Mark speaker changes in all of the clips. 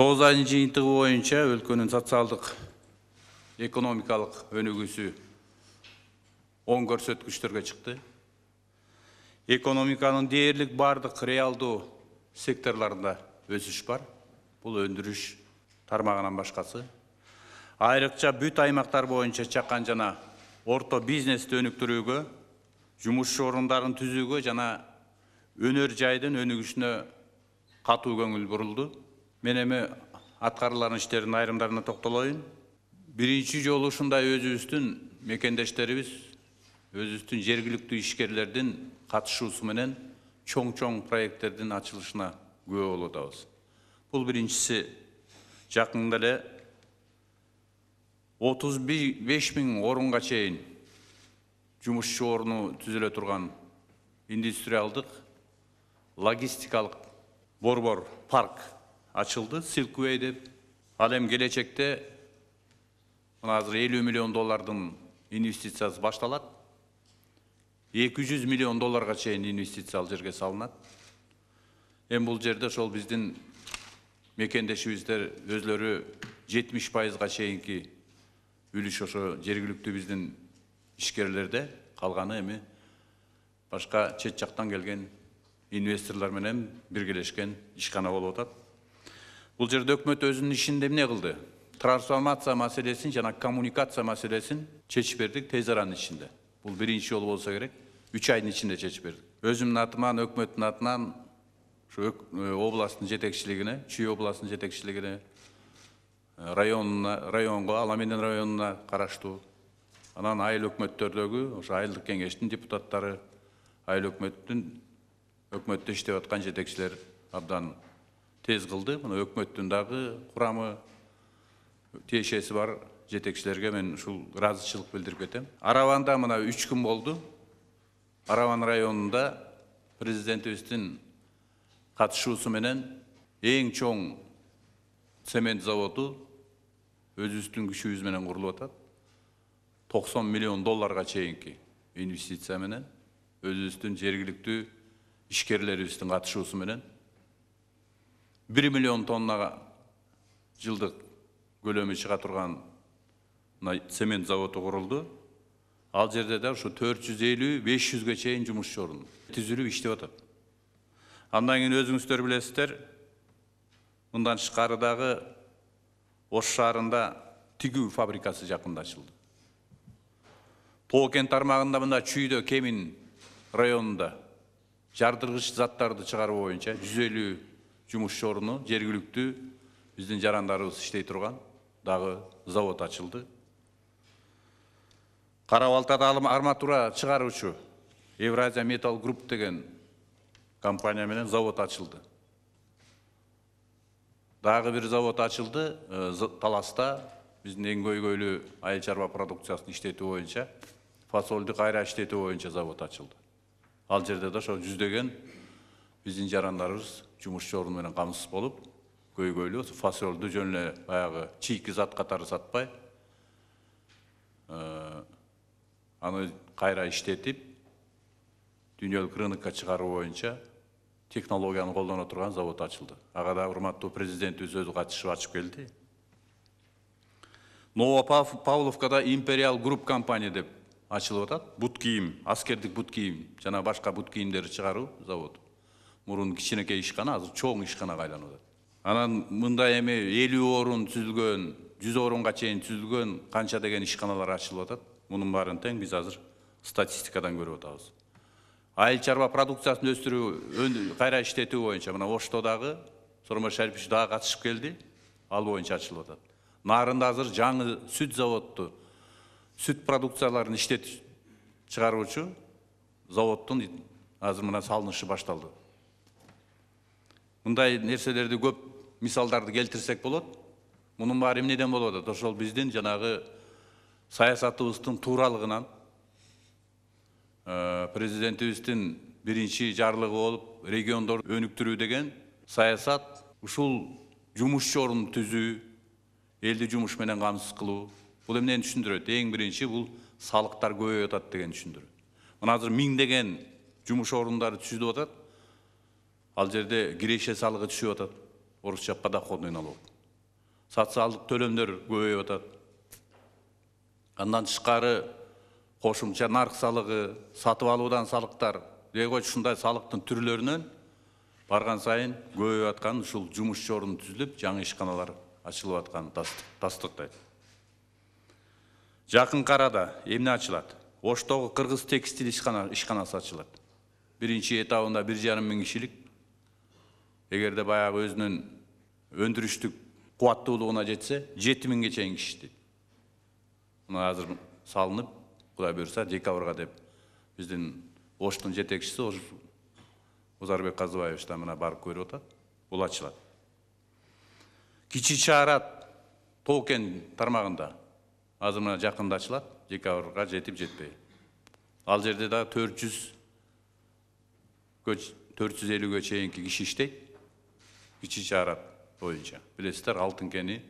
Speaker 1: тоғыз айын жиынтығы ойынша өлкенің социалдық экономикалық өнігісі оң көрсөткүчтөргө чыкты экономиканын дээрлик бардық реалдуу секторларында өсүш бар бұл өндүрүш тармағынан башқасы. айрыкча бүт аймақтар боюнча чакан жана орто бизнести өнүктүрүүгө жумуш орундарын түзүүгө жана өнөр жайдын өнүгүшүнө катуу көңүл бурулду мен эми аткарылган иштердин айрымдарына токтолоюн биринчи жолу ушундай өзүбүздүн мекендештерибиз өзүбүздүн жергиликтүү ишкерлердин катышуусу менен чоң чоң проекттердин ачылышына күбө болуп атабыз бул биринчиси жакында эле отуз беш миң орунга чейин жумушчу орну түзүлө турган индустриалдык логистикалык борбор парк açıldı. эми alem gelecekte hazır 50 milyon доллардын инвестициясы башталат 200 миллион долларга чейин инвестициялык жерге салынат эми бул жерде ошол биздин мекендешибиздер өзлөрү 70 пайызга чейинки үлүш ошо жергиликтүү биздин ишкерлерде калганы эми башка чет жактан келген инвесторлор менен биргелешкен ишкана болуп атат бул жерде өкмөт өзүнүн ишинде эмне кылды трансформация маселесин жана коммуникация маселесин чечип бердик тез аранын ичинде бул биринчи жолу болсо керек үч айдын ичинде чечип бердик өзүмдүн атыман өкмөттүн атынан ушу областтын жетекчилигине чүй областынын жетекчилигине районуна районго ала менен районуна караштуу анан айыл өкмөттөрдөгү ошо айылдык кеңештин депутаттары айыл өкмөттүн өкмөттө иштеп аткан жетекчилер абдан тез қылды мына өкіметтің дағы құрамы тиешесі бар жетекшілерге мен ушул ыраазычылык билдирип кетем араванда мына үч күн болду араван районунда президентибиздин катышуусу менен эң чоң цемент заводу өзүбүздүн күчүбүз менен курулуп атат токсон миллион долларга чейинки инвестиция менен өзүбүздүн жергиликтүү ишкерлерибиздин катышуусу менен 1 миллион тоннаға жылдық көлемі шыға тұрған мына цемент зауыты құрылды ал жерде де ушу 450 500 элүү беш жүзгө чейин жумушчу орун түзүлүп андан кийин өзүңүздөр билесиздер мындан ош фабрикасы жақында ачылды тоо тармағында мына чүйдө кемин районунда жардыргыч заттарды шығару боюнча жүз жұмыс орны жергілікті біздің жарандарыбыз іштей тұрған дағы завод ачылды. ашылды балтада арматура шығарушы евразия металл групп деген компания менен завод ачылды. дағы бір завод ачылды таласта біздің ең көйгөйлүү айыл чарба продукциясын иштетүү боюнча фасолду қайра иштетүү боюнча завод ачылды ал жерде да ошо жүздөгөн биздин жарандарыбыз жумушчу орун менен камсыз болуп көйгөйлү фасолду жөн эле баягы чийки зат катары сатпай аны кайра иштетип дүйнөлүк рынокко чыгаруу боюнча технологияны колдоно турган завод ачылды ага да урматтуу президентибиз өзү катышып ачып келди новопавловкада империал групп компания деп ачылып атат бут кийим аскердик бут кийим жана башка бут кийимдерди чыгаруу заводу мурун кичинекей ишкана азыр чоң ишканага айланып атат анан мындай эми элүү орун түзүлгөн жүз орунга чейин түзүлгөн канча деген ишканалар ачылып атат мунун баарын тең биз азыр статистикадан көрүп атабыз айыл чарба продукциясын өстүрүү кайра иштетүү боюнча мына ошто дагы сооронбай шарипович дагы катышып келди ал боюнча ачылып атат нарында азыр жаңы сүт заводту сүт продукцияларын иштетип чыгаруучу заводдун азыр мына салынышы башталды мындай нерселерди көп мисалдарды келтирсек болот мунун баары эмнеден болуп атат ошол биздин жанагы туралығынан, тууралыгынан президентибиздин биринчи жарлығы болуп региондорду өнүктүрүү деген саясат ушул жұмыш орун түзүү элди жумуш менен камсыз кылуу бул эмнени түшүндүрөт эң биринчи бул салыктар көбөйүп атат деген түшүндүрөт мына азыр миңдеген жумуш орундары түзүлүп атат ал жерде киреше салығы түсіп жатады орысша подоходный налог социалдық төлемдер көбейіп жатады андан тышқары қосымша нарық салығы сатып алудан салықтар дей ғой ушундай салықтың түрлерінен барған сайын көбейіп жатқан ушул жұмыс орны түзіліп жаңы ишканалар ашылып жатқанын тастыктайт жақын қарада эмне ачылат оштогу кыргыз текстиль ишканасы ачылат биринчи этабында бир жарым миң кишилик егер де баяғы өзінің өндіріштік қуаттылығына жетсе жеті мыңға шейін кіші дейді мына қазір салынып құдай бұйырса декабрьға деп біздің оштың жетекшісі уже узарбек казыбаевич та мына барып көріп отырады бұл ашылады кичи шаарат толкен тармағында азыр мына жақында ашылады декабрьға жетіп жетпей ал жерде дағы төрт 450 төрт жүз елуге шейінгі киши иштейт кичи чыгарат боюнча билесиздер алтын кени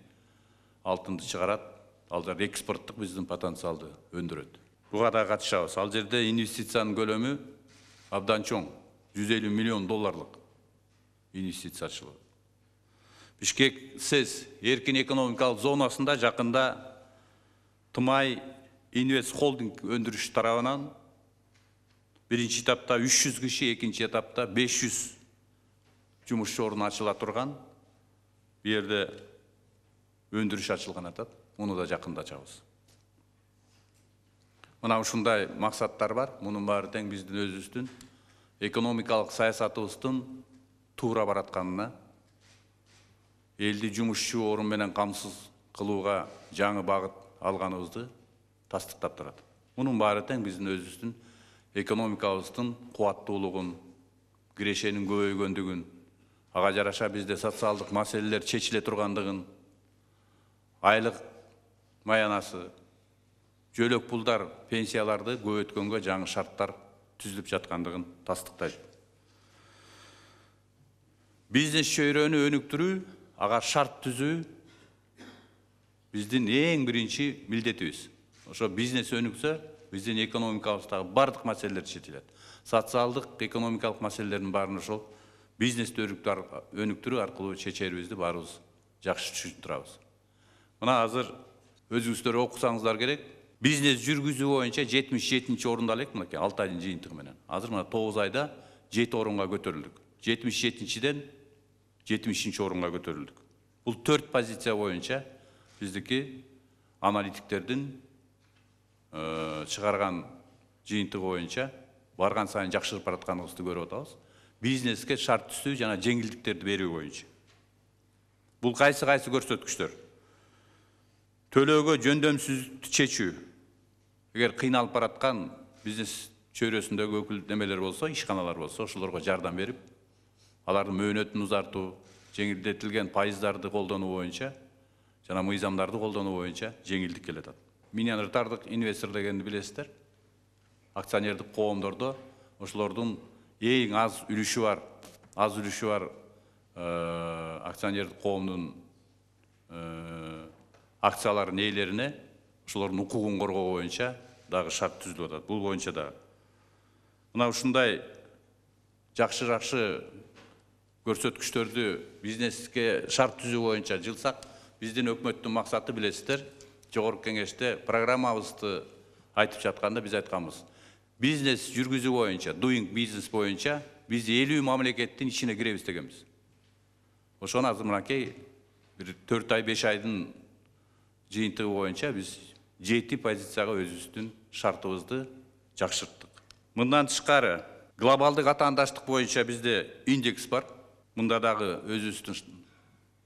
Speaker 1: алтынды чыгарат ал жак экспорттук биздин потенциалды өндүрөт буга дагы катышабыз ал жерде инвестициянын көлөмү абдан чоң жүз миллион долларлық инвестиция ашылды бишкек сэс эркин экономикалык зонасында жакында тымай инвест холдинг өндүрүш тарабынан биринчи этапта үч жүз киши экинчи этапта беш жүз жұмысшы орны ашыла тұрған берді өндіріс ашылған атат оны да жақында ашамыз мына ушундай максаттар бар мунун баары тең биздин өзүбүздүн экономикалык саясатыбыздын туура баратканына элди жумушчу орун менен камсыз кылууга жаңы багыт алганыбызды тастыктап турат мунун баары тең биздин өзүбүздүн экономикабыздын кубаттуулугун кирешенин көбөйгөндүгүн ага жараша бізде социалдық маселелер чечиле тұрғандығын, айлық майанасы, жөлөк пулдар пенсияларды көбөйткөнгө жаңы шарттар түзіліп жаткандыгын тастыктайт бизнес чөйрөнү өнүктүрүү аға шарт түзүү биздин эң биринчи милдетибиз ошо бизнес өнүксө биздин экономикалық бардық баардык маселелер чечилет социалдык экономикалык маселелердин баарын бизнесті өнүктүрүү аркылуу чечерибизди баарыбыз жакшы түшүнүп турабыз мына азыр өзүңүздөр окусаңыздар керек бизнес жүргүзүү боюнча жетимиш жетинчи орунда элек мынакей алты айдын жыйынтыгы менен азыр мына тогуз айда жети орунга көтөрүлдүк жетимиш жетинчиден жетимишинчи орунга көтөрүлдүк бул төрт позиция боюнча биздики аналитиктердин чыгарган жыйынтыгы боюнча барган сайын жакшырып баратканыбызды көрүп атабыз бизнеске шарт түстүү жана жеңилдиктерди берүү боюнча бул кайсы кайсы көрсөткүчтөр төлөөгө жөндөмсүздүктү чечүү эгер кыйналып бараткан бизнес чөйрөсүндөгү өкүл немелер болсо ишканалар болсо ошолорго жардам берип алардын мөөнөтүн узартуу жеңилдетилген пайыздарды колдонуу боюнча жана мыйзамдарды колдонуу боюнча жеңилдик келе атат миниатардык инвестор дегенди билесиздер акционердик коомдордо ошолордун ең аз үліші бар аз үліші бар ә, акционерлік қоғамның ә, нелеріне солардың құқығын қорғау бойынша дағы шарт түзіліп отады. бұл бойынша да мына ұшындай жақшы жақсы көрсөткүчтөрдү бизнеске шарт түзүү боюнча жылсақ биздин өкмөттүн мақсаты билесиздер жогорку программа программабызды айтып жатқанда біз айтканбыз бизнес жүргізу бойынша doing бизнес бойынша біз елу мамлекеттің ішіне кіреміз дегенбіз ошону азыр мынакей бир төрт ай беш айдын жыйынтыгы боюнча биз жети позицияга өзүбүздүн шартыбызды жакшырттык мындан тышкары глобалдык атаандаштык боюнча бизде индекс бар мында дагы өзүбүздүн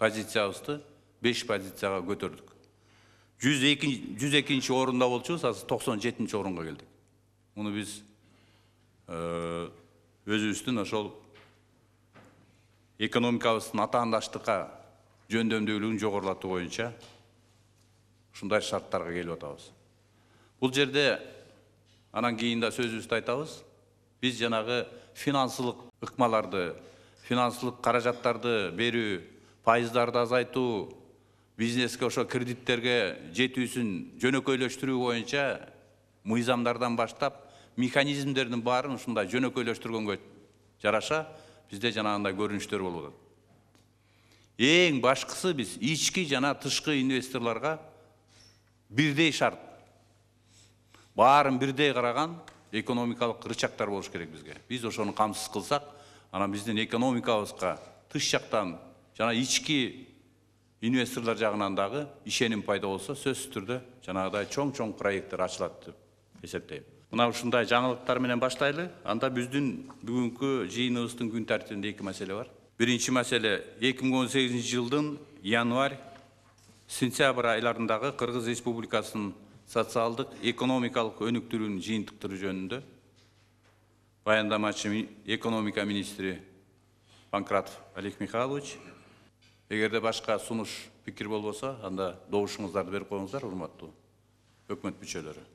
Speaker 1: позициябызды беш позицияга көтөрдүк жүз экинчи орунда болчубуз азыр токсон жетинчи орунга келдик Bunu өзі өзүбүздүн ошол экономикабыздын атаандаштыкка жөндөмдүүлүгүн жогорулатуу боюнча ушундай шарттарга келип атабыз бул жерде анан кийин да сөзүбүздү айтабыз биз жанагы финансылык ыкмаларды финансылык каражаттарды берүү пайыздарды азайтуу бизнеске ошо кредиттерге жетүүсүн жөнөкөйлөштүрүү боюнча мыйзамдардан баштап механизмдердің барын ушундай жөнөкөйлөштүргөнгө жараша бизде жанагындай көрүнүштөр болуп атат эң башкысы биз ички жана тышкы инвесторлорго бирдей шарт баарын бирдей караган экономикалык рычагтар болуш керек бизге биз ошону камсыз кылсак анан биздин экономикабызга тыш жактан жана ички инвесторлор жагынан дагы ишеним пайда болсо сөзсүз түрдө жанагыдай чоң чоң проекттер ачылат деп эсептейм мына ушундай жаңылыктар менен баштайлы анда биздин бүгүнкү жыйыныбыздын күн тартибинде эки маселе бар биринчи маселе эки миң он сегизинчи жылдын январь сентябрь айларындагы кыргыз республикасынын социалдык экономикалык өнүктүрүүнүн жыйынтыктары жөнүндө баяндамачы экономика министри панкратов олег михайлович эгерде башка сунуш пикир болбосо анда добушуңуздарды берип коюңуздар урматтуу өкмөт мүчөлөрү